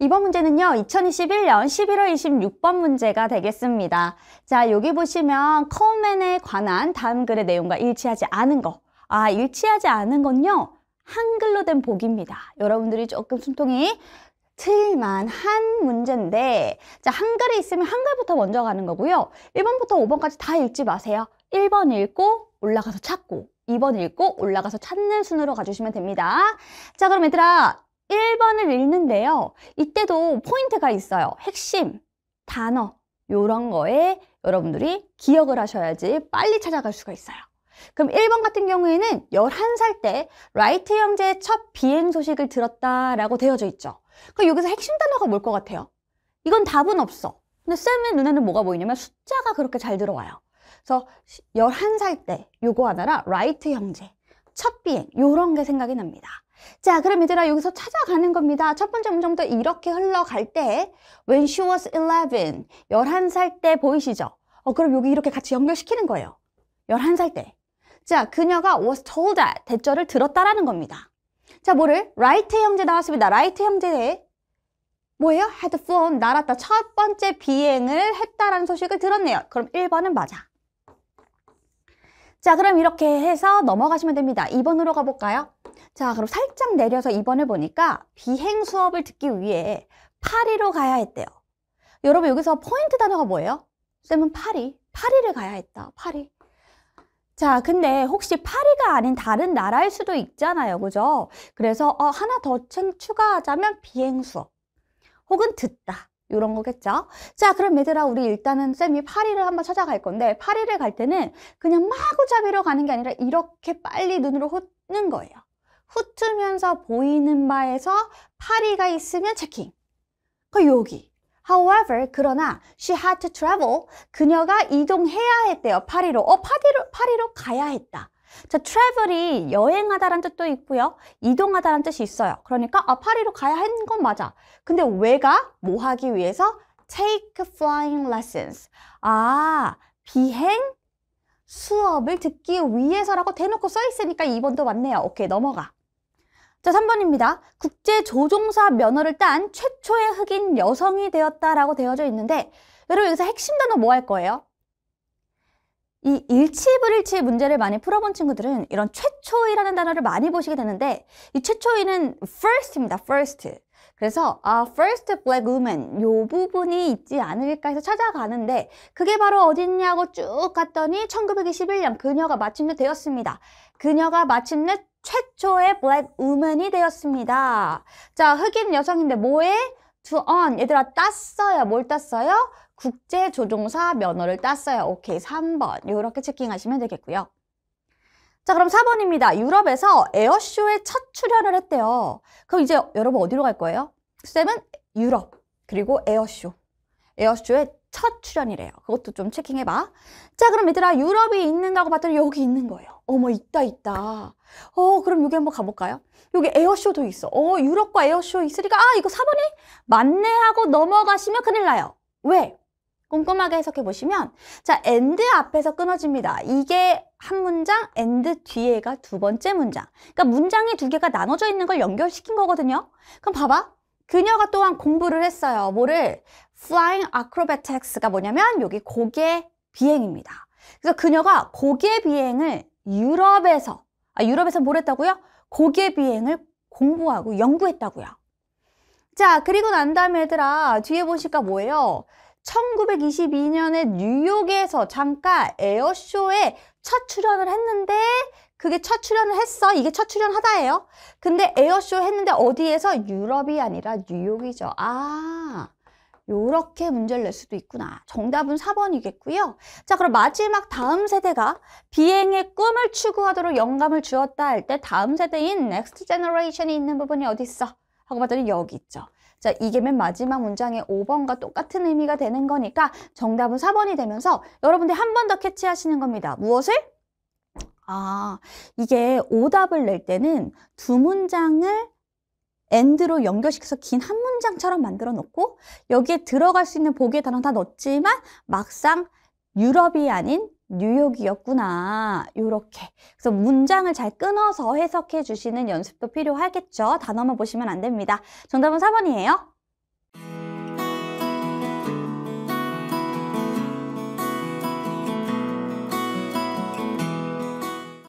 이번 문제는요. 2021년 11월 26번 문제가 되겠습니다. 자, 여기 보시면 커맨에 관한 다음 글의 내용과 일치하지 않은 거. 아, 일치하지 않은 건요. 한글로 된 복입니다. 여러분들이 조금 숨통이 틀만한 문제인데 자 한글에 있으면 한글부터 먼저 가는 거고요. 1번부터 5번까지 다 읽지 마세요. 1번 읽고 올라가서 찾고 2번 읽고 올라가서 찾는 순으로 가주시면 됩니다. 자 그럼 얘들아 1번을 읽는데요. 이때도 포인트가 있어요. 핵심, 단어, 요런 거에 여러분들이 기억을 하셔야지 빨리 찾아갈 수가 있어요. 그럼 1번 같은 경우에는 11살 때 라이트 형제의 첫 비행 소식을 들었다라고 되어져 있죠. 그럼 여기서 핵심 단어가 뭘 것 같아요? 이건 답은 없어. 근데 쌤의 눈에는 뭐가 보이냐면 숫자가 그렇게 잘 들어와요. 그래서 11살 때 요거 하나라 라이트 형제 첫 비행 이런 게 생각이 납니다. 자 그럼 얘들아 여기서 찾아가는 겁니다. 첫 번째 문장부터 이렇게 흘러갈 때 When she was 11, 11살 때 보이시죠? 어 그럼 여기 이렇게 같이 연결시키는 거예요. 11살 때. 자 그녀가 was told that 대절을 들었다라는 겁니다. 자 뭐를? 라이트 형제 나왔습니다. 라이트 형제의 뭐예요? had flown 날았다 첫 번째 비행을 했다라는 소식을 들었네요. 그럼 1번은 맞아. 자 그럼 이렇게 해서 넘어가시면 됩니다 2번으로 가볼까요? 자 그럼 살짝 내려서 2번을 보니까 비행 수업을 듣기 위해 파리로 가야 했대요 여러분 여기서 포인트 단어가 뭐예요? 쌤은 파리 파리를 가야 했다 파리 자 근데 혹시 파리가 아닌 다른 나라일 수도 있잖아요 그죠? 그래서 어, 하나 더 추가하자면 비행 수업 혹은 듣다 이런 거겠죠? 자, 그럼 얘들아 우리 일단은 쌤이 파리를 한번 찾아갈 건데 파리를 갈 때는 그냥 마구잡이로 가는 게 아니라 이렇게 빨리 눈으로 훑는 거예요. 훑으면서 보이는 바에서 파리가 있으면 체킹. 그 여기. However, 그러나 she had to travel. 그녀가 이동해야 했대요. 파리로. 어, 파리로 파리로 가야 했다. 자, travel이 여행하다라는 뜻도 있고요. 이동하다라는 뜻이 있어요. 그러니까 아, 파리로 가야 한는건 맞아. 근데 왜가 뭐 하기 위해서 take flying lessons. 아, 비행 수업을 듣기 위해서라고 대놓고 써 있으니까 2번도 맞네요. 오케이, 넘어가. 자, 3번입니다. 국제 조종사 면허를 딴 최초의 흑인 여성이 되었다라고 되어져 있는데 여러분 여기서 핵심 단어 뭐 할 거예요? 이 일치불일치의 문제를 많이 풀어본 친구들은 이런 최초이라는 단어를 많이 보시게 되는데 이 최초이는 first입니다. first. 그래서 아, first black woman 요 부분이 있지 않을까 해서 찾아가는데 그게 바로 어딨냐고 쭉 갔더니 1921년 그녀가 마침내 되었습니다. 그녀가 마침내 최초의 black woman이 되었습니다. 자, 흑인 여성인데 뭐에 to e n 얘들아, 땄어요. 뭘 땄어요? 국제조종사 면허를 땄어요. 오케이, 3번. 이렇게 체킹하시면 되겠고요. 자, 그럼 4번입니다. 유럽에서 에어쇼에 첫 출연을 했대요. 그럼 이제 여러분 어디로 갈 거예요? 쌤은 유럽, 그리고 에어쇼. 에어쇼에 첫 출연이래요. 그것도 좀 체킹해봐. 자, 그럼 얘들아, 유럽이 있는가고 봤더니 여기 있는 거예요. 어머, 있다, 있다. 어, 그럼 여기 한번 가볼까요? 여기 에어쇼도 있어. 어, 유럽과 에어쇼 있으니까, 아, 이거 4번이? 맞네 하고 넘어가시면 큰일 나요. 왜? 꼼꼼하게 해석해 보시면 자 엔드 앞에서 끊어집니다. 이게 한 문장, 엔드 뒤에가 두 번째 문장. 그러니까 문장이 두 개가 나눠져 있는 걸 연결시킨 거거든요. 그럼 봐봐. 그녀가 또한 공부를 했어요. 뭐를? Flying Acrobatics가 뭐냐면 여기 고개 비행입니다. 그래서 그녀가 고개 비행을 유럽에서 아, 유럽에서 뭘 했다고요? 고개 비행을 공부하고 연구했다고요. 자, 그리고 난 다음에 얘들아 뒤에 보실까 뭐예요? 1922년에 뉴욕에서 잠깐 에어쇼에 첫 출연을 했는데 그게 첫 출연을 했어. 이게 첫 출연하다예요. 근데 에어쇼 했는데 어디에서? 유럽이 아니라 뉴욕이죠. 아, 요렇게 문제를 낼 수도 있구나. 정답은 4번이겠고요. 자, 그럼 마지막 다음 세대가 비행의 꿈을 추구하도록 영감을 주었다 할 때 다음 세대인 넥스트 제너레이션이 있는 부분이 어디 있어? 하고 봤더니 여기 있죠. 자, 이게 맨 마지막 문장의 5번과 똑같은 의미가 되는 거니까 정답은 4번이 되면서 여러분들 한 번 더 캐치하시는 겁니다. 무엇을? 아, 이게 오답을 낼 때는 두 문장을 엔드로 연결시켜서 긴 한 문장처럼 만들어 놓고 여기에 들어갈 수 있는 보기의 단어 다 넣었지만 막상 유럽이 아닌 뉴욕이었구나. 요렇게. 그래서 문장을 잘 끊어서 해석해 주시는 연습도 필요하겠죠. 단어만 보시면 안 됩니다. 정답은 4번이에요.